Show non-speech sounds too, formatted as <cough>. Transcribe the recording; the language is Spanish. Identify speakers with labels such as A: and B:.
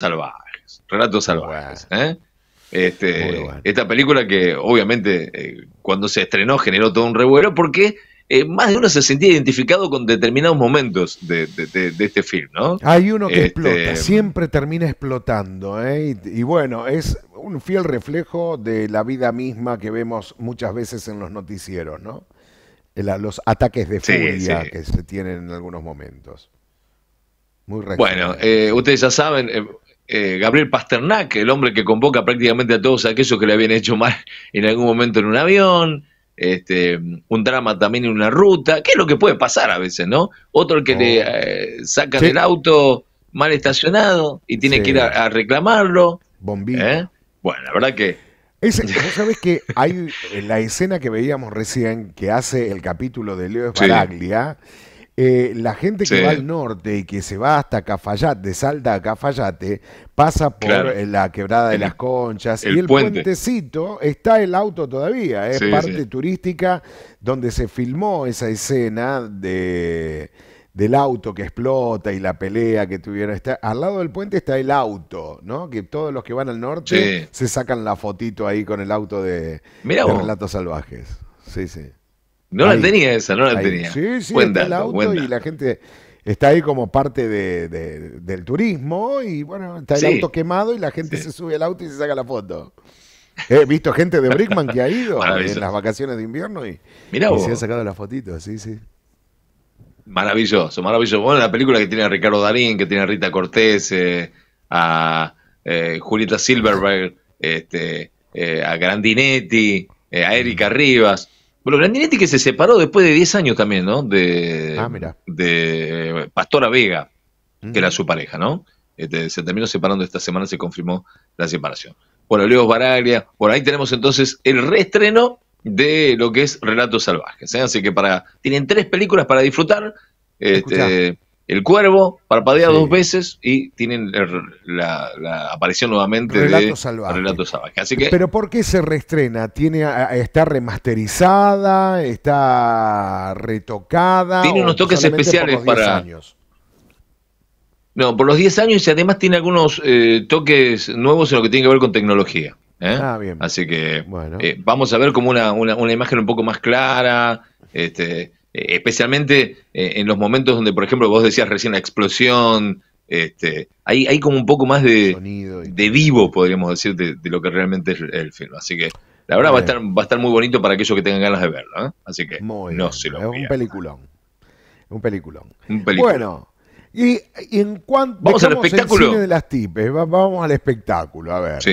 A: salvajes, relatos salvajes. ¿eh? Este, esta película que obviamente eh, cuando se estrenó generó todo un revuelo porque eh, más de uno se sentía identificado con determinados momentos de, este film, ¿no? Hay
B: uno que este, explota, siempre termina explotando, Y, bueno, es un fiel reflejo de la vida misma que vemos muchas veces en los noticieros, ¿no? los ataques de furia que se tienen
A: en algunos momentos.
B: Muy bueno,
A: ustedes ya saben, eh, Gabriel Pasternak, el hombre que convoca prácticamente a todos aquellos que le habían hecho mal en algún momento en un avión, este, un drama también en una ruta, que es lo que puede pasar a veces, ¿no? Otro que le eh, saca del auto mal estacionado y tiene que ir a, reclamarlo. bombillo ¿eh? Bueno, la verdad que...
B: Es, vos sabés que hay la escena que veíamos recién que hace el capítulo de Leo Esparaglia eh, la gente que va al norte y que se va hasta Cafayate, de Salta a Cafayate, pasa por eh, la quebrada de las conchas y el puentecito está el auto todavía, es parte turística donde se filmó esa escena de del auto que explota y la pelea que tuvieron. al lado del puente está el auto, ¿no? Que todos los que van al norte se sacan la fotito ahí con el auto de, de Relatos Salvajes. Sí, sí. No la tenía esa, no la tenía. Sí, sí, el auto y la gente está ahí como parte del turismo y bueno, está el auto quemado y la gente se sube al auto y se saca la foto. He visto gente de Brickman que ha ido <laughs> en las vacaciones de invierno y, se ha sacado la fotito sí, sí.
A: Maravilloso, maravilloso. Bueno, la película que tiene a Ricardo Darín, que tiene a Rita Cortés, eh, a eh, Julieta Silverberg, este, eh, a Grandinetti, a Erika mm. Rivas bueno, Grandinetti que se separó después de 10 años también, ¿no? De, ah, de Pastora Vega, que era mm. su pareja, ¿no? Este, se terminó separando esta semana, se confirmó la separación. Bueno, Leo Baraglia, bueno, ahí tenemos entonces el reestreno de lo que es Relatos Salvajes. ¿eh? Así que para tienen tres películas para disfrutar. Este, el cuervo, parpadea dos veces y tienen la, aparición nuevamente de salvaje. Relato Salvaje. Pero
B: ¿por qué se reestrena? ¿Tiene, ¿Está remasterizada? ¿Está retocada? Tiene unos toques especiales para...
A: Años? No, por los 10 años y además tiene algunos eh, toques nuevos en lo que tiene que ver con tecnología. ¿eh? Ah, bien. Así que eh, vamos a ver como una, una, una imagen un poco más clara. Este, eh, especialmente eh, en los momentos donde, por ejemplo, vos decías recién la explosión, este, hay, como un poco más de, de vivo, podríamos decir, de, lo que realmente es el film. Así que la verdad va a, estar, va a estar muy bonito para aquellos que tengan ganas de verlo. ¿eh? Así que no se lo
B: Es un peliculón. Un peliculón. Bueno, y, en cuanto. Vamos al espectáculo. de las tipes, vamos al espectáculo, a ver. Sí.